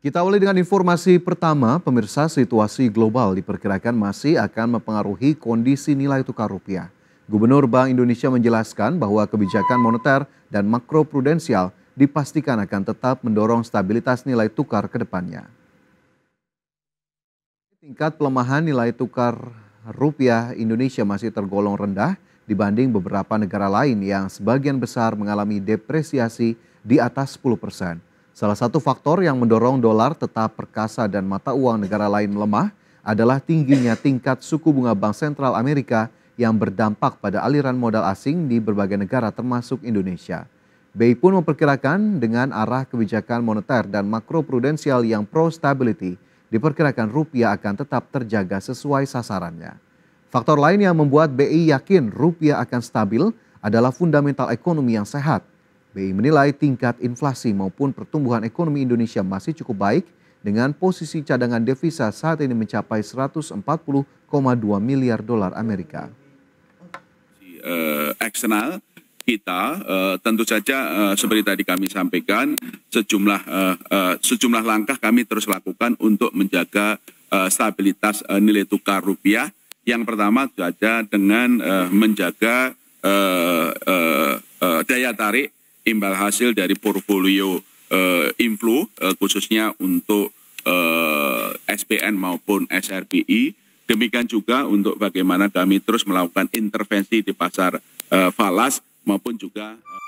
Kita awali dengan informasi pertama, pemirsa situasi global diperkirakan masih akan mempengaruhi kondisi nilai tukar rupiah. Gubernur Bank Indonesia menjelaskan bahwa kebijakan moneter dan makroprudensial dipastikan akan tetap mendorong stabilitas nilai tukar ke depannya. Tingkat pelemahan nilai tukar rupiah Indonesia masih tergolong rendah dibanding beberapa negara lain yang sebagian besar mengalami depresiasi di atas 10 persen. Salah satu faktor yang mendorong dolar tetap perkasa dan mata uang negara lain melemah adalah tingginya tingkat suku bunga Bank Sentral Amerika yang berdampak pada aliran modal asing di berbagai negara termasuk Indonesia. BI pun memperkirakan dengan arah kebijakan moneter dan makroprudensial yang pro stability, diperkirakan rupiah akan tetap terjaga sesuai sasarannya. Faktor lain yang membuat BI yakin rupiah akan stabil adalah fundamental ekonomi yang sehat BI menilai tingkat inflasi maupun pertumbuhan ekonomi Indonesia masih cukup baik dengan posisi cadangan devisa saat ini mencapai 140,2 miliar dolar Amerika. Uh, eksternal kita uh, tentu saja uh, seperti tadi kami sampaikan sejumlah uh, uh, sejumlah langkah kami terus lakukan untuk menjaga uh, stabilitas uh, nilai tukar rupiah. Yang pertama saja dengan uh, menjaga uh, uh, uh, daya tarik imbal hasil dari portfolio uh, inflow uh, khususnya untuk uh, eh, SPN maupun SRBI. Demikian juga untuk bagaimana kami terus melakukan intervensi di pasar uh, falas maupun juga uh,